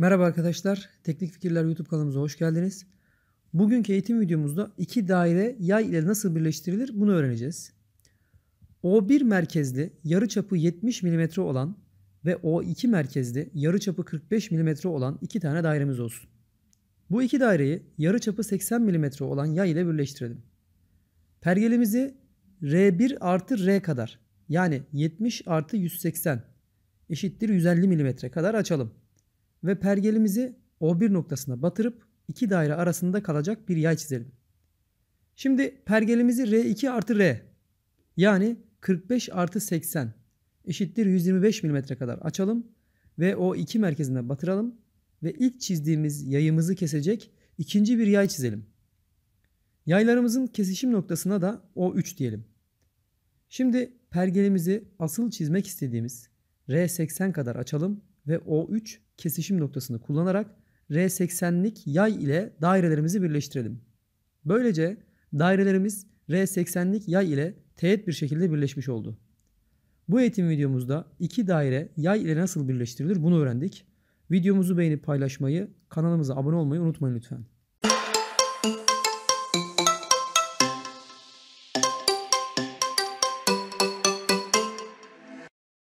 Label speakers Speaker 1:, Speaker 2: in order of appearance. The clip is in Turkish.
Speaker 1: Merhaba arkadaşlar, Teknik Fikirler YouTube kanalımıza hoş geldiniz. Bugünkü eğitim videomuzda iki daire yay ile nasıl birleştirilir bunu öğreneceğiz. O1 merkezli yarı çapı 70 mm olan ve O2 merkezli yarı çapı 45 mm olan iki tane dairemiz olsun. Bu iki daireyi yarı çapı 80 mm olan yay ile birleştirelim. Pergelimizi R1 artı R kadar yani 70 artı 180 eşittir 150 mm kadar açalım ve pergelimizi O1 noktasına batırıp iki daire arasında kalacak bir yay çizelim. Şimdi pergelimizi R2 artı R yani 45 artı 80 eşittir 125 mm kadar açalım ve o 2 merkezine batıralım ve ilk çizdiğimiz yayımızı kesecek ikinci bir yay çizelim. Yaylarımızın kesişim noktasına da O3 diyelim. Şimdi pergelimizi asıl çizmek istediğimiz R80 kadar açalım ve O3 kesişim noktasını kullanarak R80'lik yay ile dairelerimizi birleştirelim. Böylece dairelerimiz R80'lik yay ile teğet bir şekilde birleşmiş oldu. Bu eğitim videomuzda iki daire yay ile nasıl birleştirilir bunu öğrendik. Videomuzu beğenip paylaşmayı, kanalımıza abone olmayı unutmayın lütfen.